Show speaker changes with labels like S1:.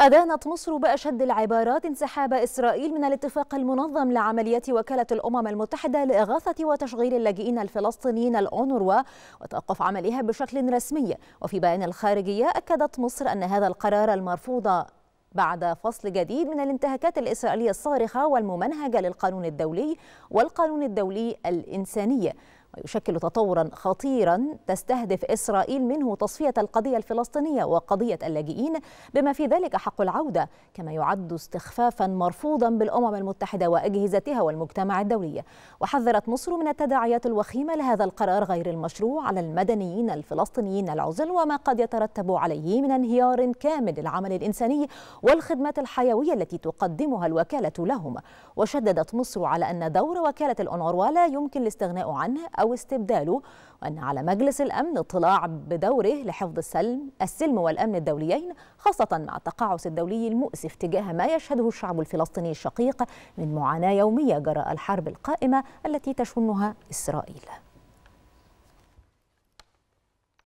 S1: أدانت مصر بأشد العبارات انسحاب إسرائيل من الاتفاق المنظم لعمليات وكالة الأمم المتحدة لإغاثة وتشغيل اللاجئين الفلسطينيين الأونروا وتوقف عملها بشكل رسمي وفي بيان الخارجية أكدت مصر أن هذا القرار المرفوض بعد فصل جديد من الانتهاكات الإسرائيلية الصارخة والممنهجة للقانون الدولي والقانون الدولي الإنساني ويشكل تطورا خطيرا تستهدف إسرائيل منه تصفية القضية الفلسطينية وقضية اللاجئين بما في ذلك حق العودة كما يعد استخفافا مرفوضا بالأمم المتحدة وأجهزتها والمجتمع الدولي وحذرت مصر من التداعيات الوخيمة لهذا القرار غير المشروع على المدنيين الفلسطينيين العزل وما قد يترتب عليه من انهيار كامل للعمل الإنساني والخدمات الحيوية التي تقدمها الوكالة لهم وشددت مصر على أن دور وكالة الأونروا لا يمكن الاستغناء عنه أو استبداله وأن على مجلس الأمن اطلاع بدوره لحفظ السلم السلم والأمن الدوليين خاصة مع التقاعس الدولي المؤسف تجاه ما يشهده الشعب الفلسطيني الشقيق من معاناة يومية جراء الحرب القائمة التي تشنها إسرائيل